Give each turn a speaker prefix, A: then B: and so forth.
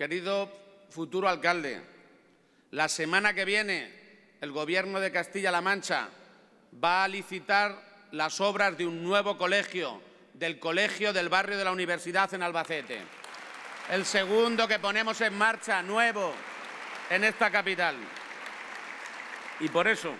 A: Querido futuro alcalde, la semana que viene el Gobierno de Castilla-La Mancha va a licitar las obras de un nuevo colegio, del colegio del barrio de la Universidad en Albacete. El segundo que ponemos en marcha, nuevo, en esta capital. Y por eso